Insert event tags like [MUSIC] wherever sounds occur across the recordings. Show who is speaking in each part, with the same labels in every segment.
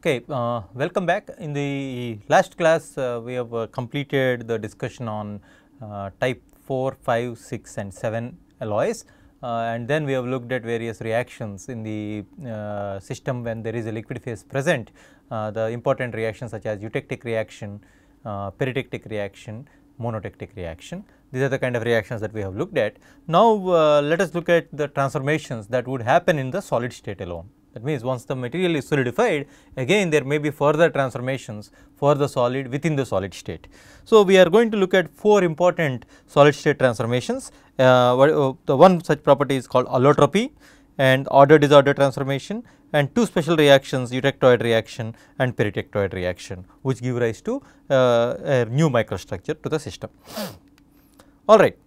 Speaker 1: Okay, uh, welcome back. In the last class, uh, we have uh, completed the discussion on uh, type 4, 5, 6 and 7 alloys uh, and then we have looked at various reactions in the uh, system when there is a liquid phase present, the important reactions such as eutectic reaction, peritectic reaction, monotectic reaction. These are the kind of reactions that we have looked at. Now, let us look at the transformations that would happen in the solid state alone. That means, once the material is solidified again there may be further transformations for the solid within the solid state. So, we are going to look at four important solid state transformations. Uh, uh, the one such property is called allotropy and order disorder transformation and two special reactions eutectoid reaction and peritectoid reaction which give rise to uh, a new microstructure to the system. All right.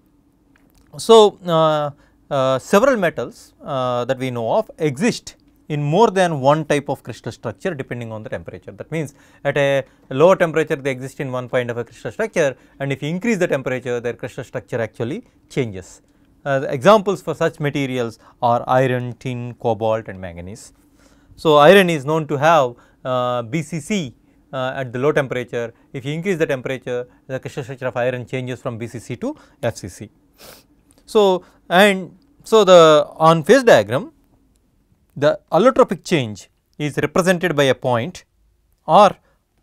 Speaker 1: So, uh, uh several metals uh, that we know of exist in more than one type of crystal structure depending on the temperature. That means, at a lower temperature they exist in one kind of a crystal structure and if you increase the temperature their crystal structure actually changes. Uh, examples for such materials are iron, tin, cobalt and manganese. So, iron is known to have uh, BCC uh, at the low temperature. If you increase the temperature the crystal structure of iron changes from BCC to FCC. So, and so the on phase diagram the allotropic change is represented by a point or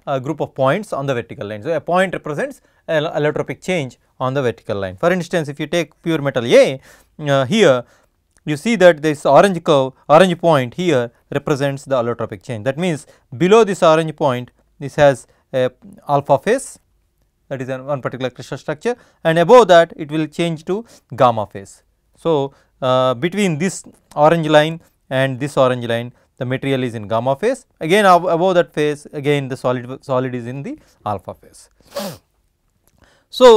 Speaker 1: a group of points on the vertical line. So, a point represents allotropic change on the vertical line. For instance, if you take pure metal A uh, here, you see that this orange curve, orange point here represents the allotropic change. That means, below this orange point, this has a alpha phase that is one particular crystal structure and above that it will change to gamma phase. So, uh, between this orange line and this orange line the material is in gamma phase again above that phase again the solid solid is in the alpha phase. So,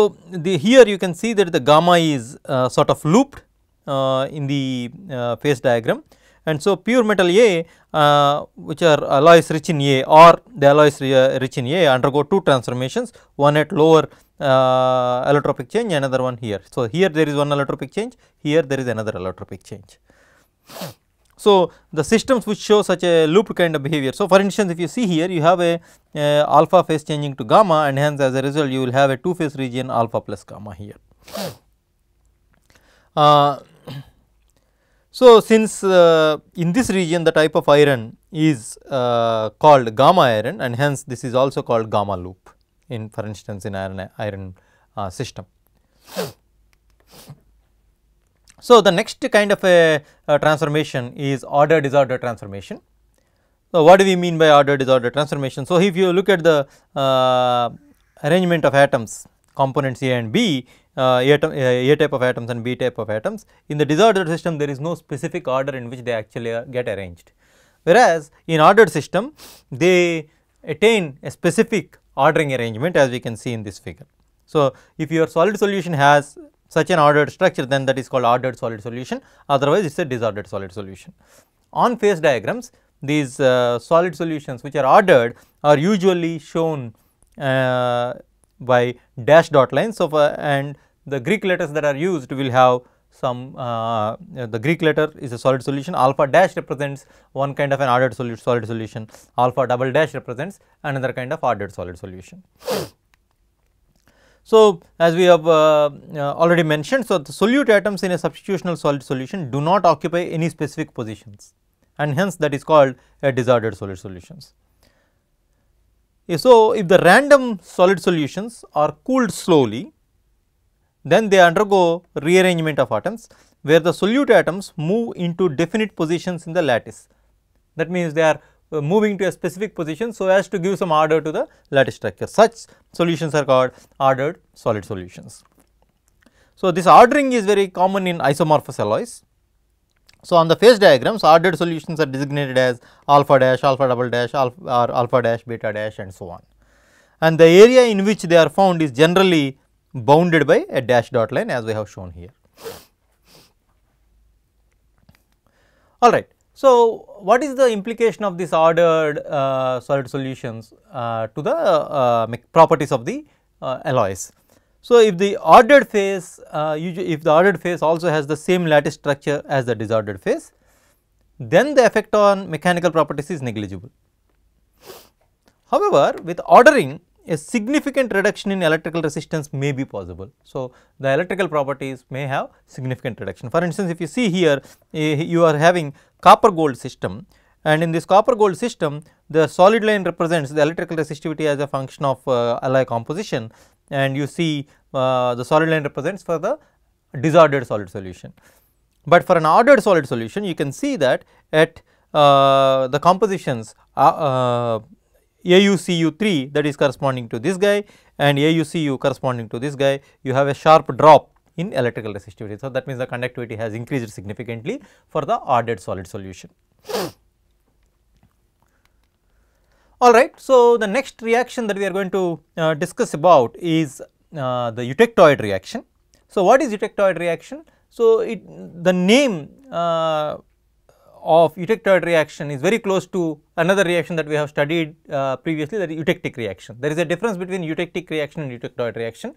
Speaker 1: the here you can see that the gamma is uh, sort of looped uh, in the uh, phase diagram and so pure metal A uh, which are alloys rich in A or the alloys rich in A undergo two transformations one at lower uh, allotropic change another one here. So, here there is one allotropic change here there is another allotropic change. So, the systems which show such a loop kind of behavior. So, for instance, if you see here you have a uh, alpha phase changing to gamma and hence as a result you will have a two phase region alpha plus gamma here. Uh, so, since uh, in this region the type of iron is uh, called gamma iron and hence this is also called gamma loop in for instance in iron, iron uh, system. So, the next kind of a, a transformation is order disorder transformation. So, what do we mean by order disorder transformation? So, if you look at the uh, arrangement of atoms components A and B, uh, uh, A type of atoms and B type of atoms, in the disordered system there is no specific order in which they actually uh, get arranged. Whereas, in ordered system they attain a specific ordering arrangement as we can see in this figure. So, if your solid solution has such an ordered structure then that is called ordered solid solution otherwise it is a disordered solid solution. On phase diagrams these uh, solid solutions which are ordered are usually shown uh, by dash dot lines of uh, and the Greek letters that are used will have some uh, the Greek letter is a solid solution alpha dash represents one kind of an ordered solid, solid solution alpha double dash represents another kind of ordered solid solution. So, as we have uh, uh, already mentioned, so the solute atoms in a substitutional solid solution do not occupy any specific positions and hence that is called a disordered solid solutions. So, if the random solid solutions are cooled slowly, then they undergo rearrangement of atoms where the solute atoms move into definite positions in the lattice. That means, they are uh, moving to a specific position so as to give some order to the lattice structure. Such solutions are called ordered solid solutions. So, this ordering is very common in isomorphous alloys. So, on the phase diagrams ordered solutions are designated as alpha dash, alpha double dash, alpha or alpha dash, beta dash and so on. And the area in which they are found is generally bounded by a dash dot line as we have shown here. All right. So, what is the implication of this ordered uh, solid solutions uh, to the uh, properties of the uh, alloys? So, if the ordered phase, uh, if the ordered phase also has the same lattice structure as the disordered phase, then the effect on mechanical properties is negligible. However, with ordering a significant reduction in electrical resistance may be possible. So, the electrical properties may have significant reduction. For instance, if you see here, you are having copper gold system and in this copper gold system, the solid line represents the electrical resistivity as a function of uh, alloy composition and you see uh, the solid line represents for the disordered solid solution. But for an ordered solid solution, you can see that at uh, the compositions uh, uh, AuCu3 that is corresponding to this guy and AuCu corresponding to this guy, you have a sharp drop in electrical resistivity. So, that means the conductivity has increased significantly for the ordered solid solution. Alright, so the next reaction that we are going to uh, discuss about is uh, the eutectoid reaction. So, what is eutectoid reaction? So, it the name uh, of eutectoid reaction is very close to another reaction that we have studied uh, previously that is eutectic reaction. There is a difference between eutectic reaction and eutectoid reaction.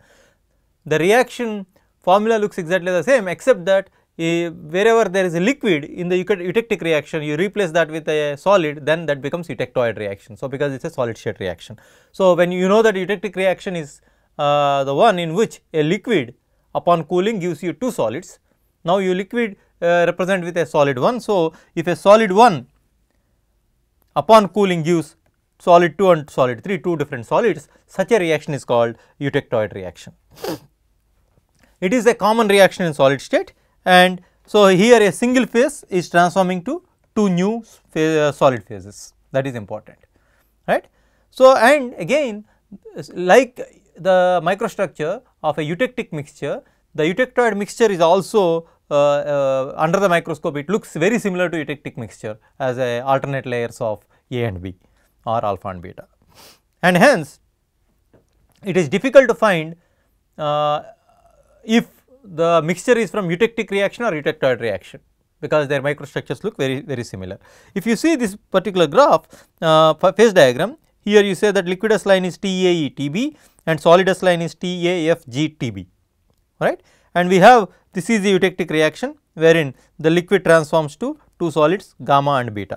Speaker 1: The reaction formula looks exactly the same except that uh, wherever there is a liquid in the eutectic reaction you replace that with a solid then that becomes eutectoid reaction. So, because it is a solid state reaction. So, when you know that eutectic reaction is uh, the one in which a liquid upon cooling gives you two solids. Now, your liquid uh, represent with a solid 1. So, if a solid 1 upon cooling gives solid 2 and solid 3 two different solids such a reaction is called eutectoid reaction. It is a common reaction in solid state and so here a single phase is transforming to two new phase, uh, solid phases that is important right. So, and again like the microstructure of a eutectic mixture the eutectoid mixture is also uh, uh, under the microscope it looks very similar to eutectic mixture as a alternate layers of A and B or alpha and beta. And hence, it is difficult to find uh, if the mixture is from eutectic reaction or eutectoid reaction because their microstructures look very very similar. If you see this particular graph uh, phase diagram here you say that liquidus line is TAE TB and solidus line is TAFG TB right and we have this is the eutectic reaction wherein the liquid transforms to two solids gamma and beta,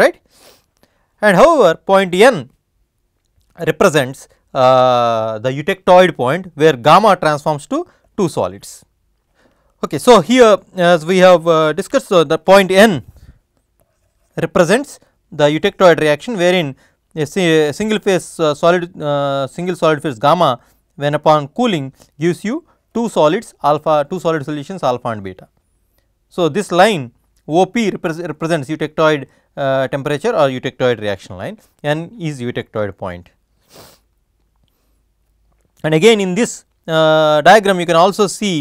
Speaker 1: right. And however, point n represents uh, the eutectoid point where gamma transforms to two solids. Okay, so here as we have uh, discussed, so the point n represents the eutectoid reaction wherein a single phase uh, solid uh, single solid phase gamma when upon cooling gives you two solids alpha, two solid solutions alpha and beta. So, this line OP repre represents eutectoid uh, temperature or eutectoid reaction line and is eutectoid point. And again in this uh, diagram you can also see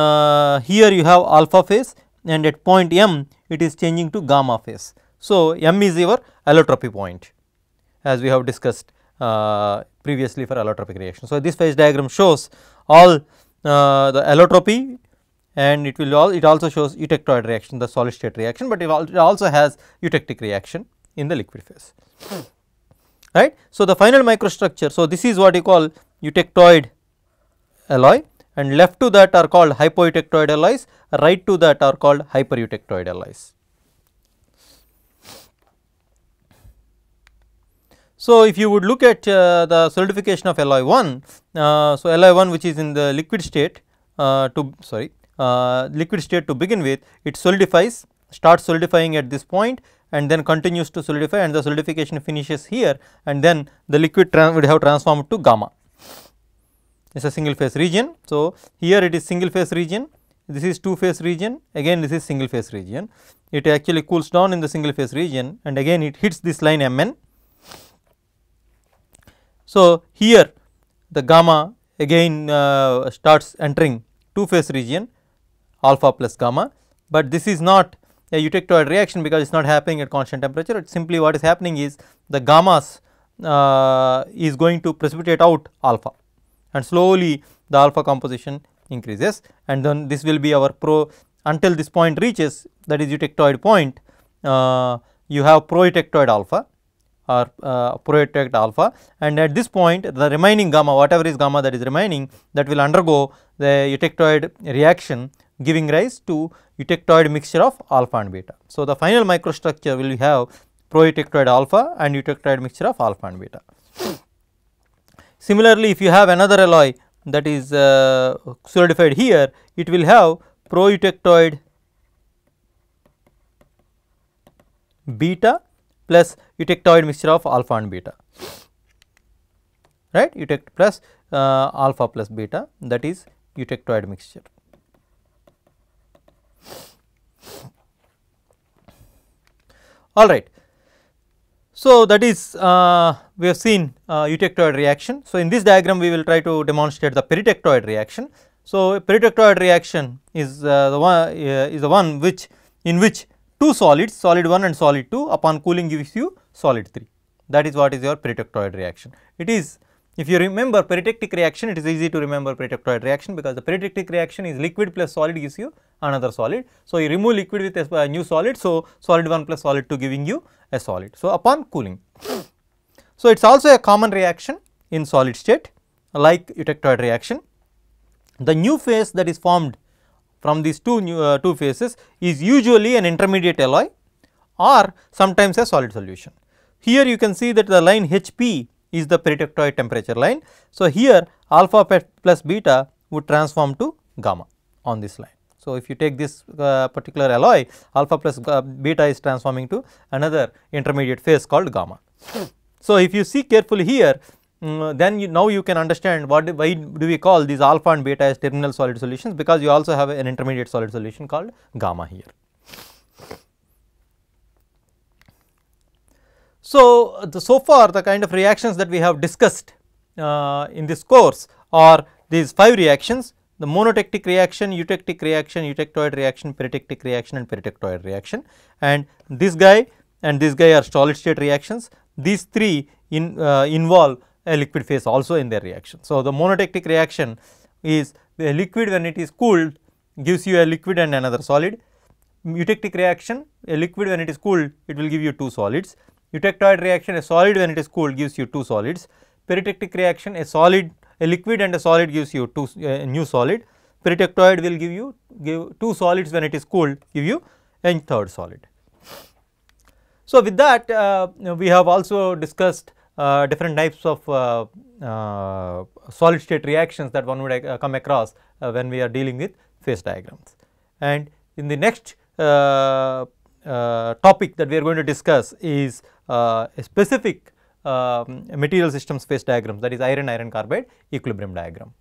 Speaker 1: uh, here you have alpha phase and at point m it is changing to gamma phase. So, m is your allotropy point as we have discussed uh, previously for allotropic reaction. So, this phase diagram shows all uh, the allotropy and it will all it also shows eutectoid reaction the solid state reaction, but it, al it also has eutectic reaction in the liquid phase right. So, the final microstructure so this is what you call eutectoid alloy and left to that are called hypoeutectoid alloys right to that are called hypereutectoid alloys. So, if you would look at uh, the solidification of alloy 1, uh, so alloy 1 which is in the liquid state uh, to sorry uh, liquid state to begin with it solidifies starts solidifying at this point and then continues to solidify and the solidification finishes here and then the liquid would have transformed to gamma. It is a single phase region. So, here it is single phase region this is two phase region again this is single phase region it actually cools down in the single phase region and again it hits this line Mn so, here the gamma again uh, starts entering two phase region alpha plus gamma, but this is not a eutectoid reaction because it is not happening at constant temperature. It simply what is happening is the gammas uh, is going to precipitate out alpha and slowly the alpha composition increases and then this will be our pro until this point reaches that is eutectoid point uh, you have proeutectoid alpha or uh, alpha and at this point the remaining gamma whatever is gamma that is remaining that will undergo the eutectoid reaction giving rise to eutectoid mixture of alpha and beta. So, the final microstructure will have proeutectoid alpha and eutectoid mixture of alpha and beta. Similarly, if you have another alloy that is uh, solidified here, it will have proeutectoid beta plus you take toward mixture of alpha and beta right you take plus uh, alpha plus beta that is you take mixture. All right. So, that is uh, we have seen uh, eutectoid reaction. So, in this diagram we will try to demonstrate the peritectoid reaction. So, peritectoid reaction is uh, the one uh, is the one which in which two solids solid 1 and solid 2 upon cooling gives you solid 3 that is what is your peritectoid reaction. It is if you remember peritectic reaction it is easy to remember peritectoid reaction because the peritectic reaction is liquid plus solid gives you another solid. So, you remove liquid with a new solid. So, solid 1 plus solid 2 giving you a solid. So, upon cooling. [SNIFFS] So, it is also a common reaction in solid state like eutectoid reaction. The new phase that is formed from these two new uh, two phases is usually an intermediate alloy or sometimes a solid solution. Here you can see that the line HP is the peritectoid temperature line. So, here alpha plus beta would transform to gamma on this line. So, if you take this uh, particular alloy alpha plus uh, beta is transforming to another intermediate phase called gamma. So, if you see carefully here um, then you, now you can understand what why do we call these alpha and beta as terminal solid solutions because you also have an intermediate solid solution called gamma here. So, uh, the, so far the kind of reactions that we have discussed uh, in this course are these 5 reactions the monotectic reaction, eutectic reaction, eutectoid reaction, peritectic reaction and peritectoid reaction and this guy and this guy are solid state reactions. These 3 in, uh, involve a liquid phase also in their reaction. So, the monotectic reaction is the liquid when it is cooled gives you a liquid and another solid. Eutectic reaction a liquid when it is cooled it will give you 2 solids Eutectoid reaction a solid when it is cooled gives you two solids, peritectic reaction a solid a liquid and a solid gives you two new solid, peritectoid will give you give two solids when it is cooled give you a third solid. So, with that uh, we have also discussed uh, different types of uh, uh solid state reactions that one would uh, come across uh, when we are dealing with phase diagrams. And in the next uh, topic that we are going to discuss is uh, a specific um, material systems phase diagrams that is iron iron carbide equilibrium diagram.